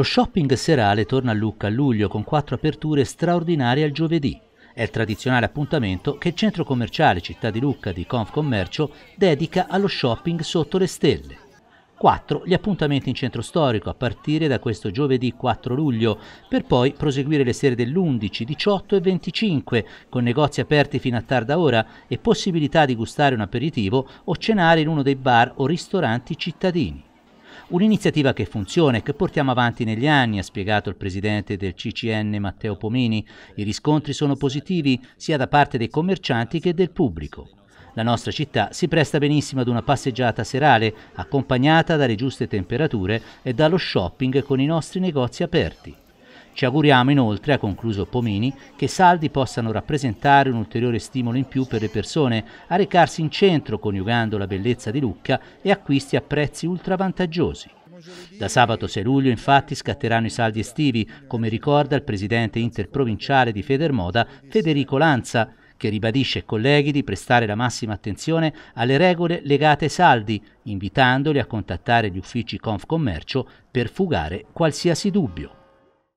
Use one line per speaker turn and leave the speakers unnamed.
Lo shopping serale torna a Lucca a luglio con quattro aperture straordinarie al giovedì. È il tradizionale appuntamento che il centro commerciale Città di Lucca di Confcommercio dedica allo shopping sotto le stelle. 4. Gli appuntamenti in centro storico a partire da questo giovedì 4 luglio, per poi proseguire le sere dell'11, 18 e 25, con negozi aperti fino a tarda ora e possibilità di gustare un aperitivo o cenare in uno dei bar o ristoranti cittadini. Un'iniziativa che funziona e che portiamo avanti negli anni, ha spiegato il presidente del CCN Matteo Pomini. I riscontri sono positivi sia da parte dei commercianti che del pubblico. La nostra città si presta benissimo ad una passeggiata serale, accompagnata dalle giuste temperature e dallo shopping con i nostri negozi aperti. Ci auguriamo inoltre, ha concluso Pomini, che saldi possano rappresentare un ulteriore stimolo in più per le persone a recarsi in centro coniugando la bellezza di Lucca e acquisti a prezzi ultravavantaggiosi. Da sabato 6 luglio infatti scatteranno i saldi estivi, come ricorda il presidente interprovinciale di Federmoda Federico Lanza, che ribadisce ai colleghi di prestare la massima attenzione alle regole legate ai saldi, invitandoli a contattare gli uffici Confcommercio per fugare qualsiasi dubbio.